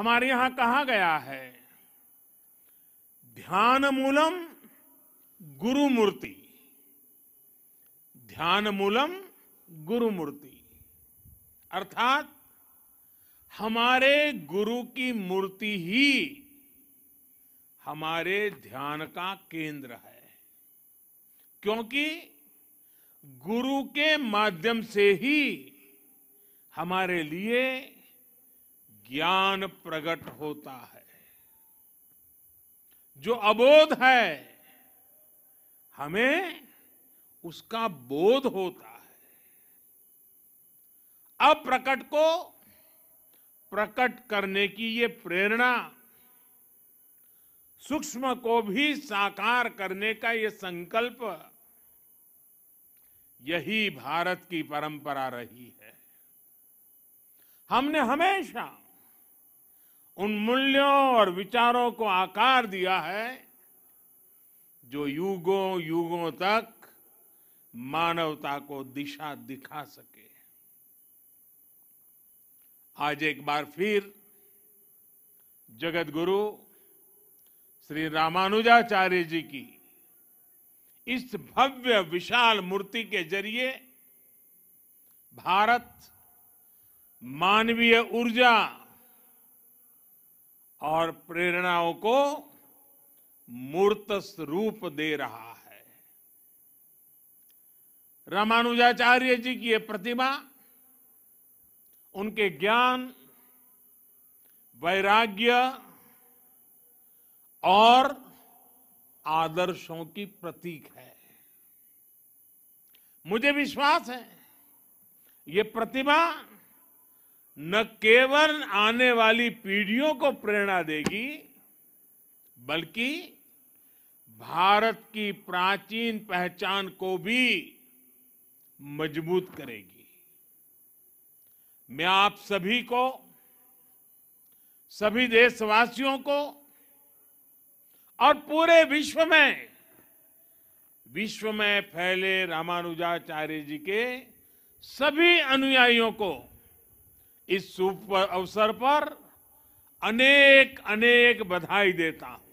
हमारे यहां कहा गया है ध्यान मूलम गुरु मूर्ति ध्यान मूलम गुरु मूर्ति अर्थात हमारे गुरु की मूर्ति ही हमारे ध्यान का केंद्र है क्योंकि गुरु के माध्यम से ही हमारे लिए ज्ञान प्रकट होता है जो अबोध है हमें उसका बोध होता है अप्रकट को प्रकट करने की ये प्रेरणा सूक्ष्म को भी साकार करने का ये संकल्प यही भारत की परंपरा रही है हमने हमेशा उन मूल्यों और विचारों को आकार दिया है जो युगों युगों तक मानवता को दिशा दिखा सके आज एक बार फिर जगत गुरु श्री रामानुजाचार्य जी की इस भव्य विशाल मूर्ति के जरिए भारत मानवीय ऊर्जा और प्रेरणाओं को मूर्त रूप दे रहा है रामानुजाचार्य जी की यह प्रतिमा उनके ज्ञान वैराग्य और आदर्शों की प्रतीक है मुझे विश्वास है ये प्रतिमा न केवल आने वाली पीढ़ियों को प्रेरणा देगी बल्कि भारत की प्राचीन पहचान को भी मजबूत करेगी मैं आप सभी को सभी देशवासियों को और पूरे विश्व में विश्व में फैले रामानुजाचार्य जी के सभी अनुयायियों को इस शुभ अवसर पर अनेक अनेक बधाई देता हूं